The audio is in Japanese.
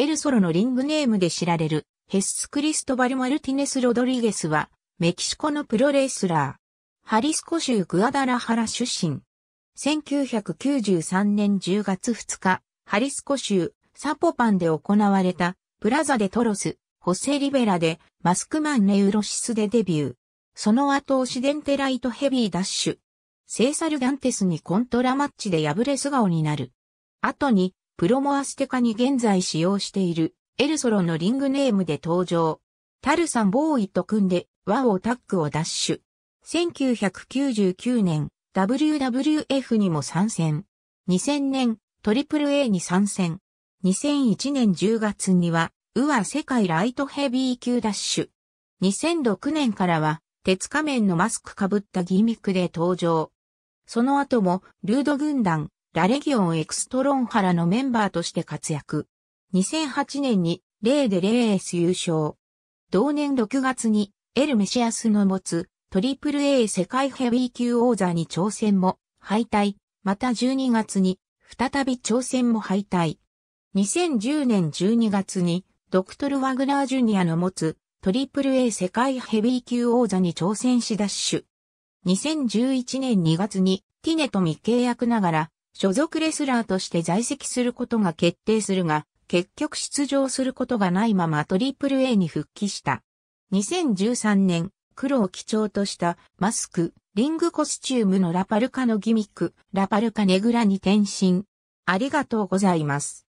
エルソロのリングネームで知られる、ヘス・クリストバル・マルティネス・ロドリゲスは、メキシコのプロレスラー。ハリスコ州グアダラハラ出身。1993年10月2日、ハリスコ州サポパンで行われた、プラザでトロス、ホセリベラでマスクマンネウロシスでデビュー。その後オシデンテライトヘビーダッシュ。セーサル・ガンテスにコントラマッチで敗れ素顔になる。後にプロモアステカに現在使用しているエルソロのリングネームで登場。タルサン・ボーイと組んで、ワオタックをダッシュ。1999年、WWF にも参戦。2000年、AAA に参戦。2001年10月には、ウア世界ライトヘビー級ダッシュ。2006年からは、鉄仮面のマスクかぶったギミックで登場。その後も、ルード軍団、ラレギオンエクストロンハラのメンバーとして活躍。2008年にデレ0エース優勝。同年6月にエルメシアスの持つトリプル A 世界ヘビー級王座に挑戦も敗退。また12月に再び挑戦も敗退。2010年12月にドクトル・ワグナージュニアの持つトリプル A 世界ヘビー級王座に挑戦しダッシュ。2011年2月にティネと未契約ながら所属レスラーとして在籍することが決定するが、結局出場することがないまま AAA に復帰した。2013年、黒を基調としたマスク、リングコスチュームのラパルカのギミック、ラパルカネグラに転身。ありがとうございます。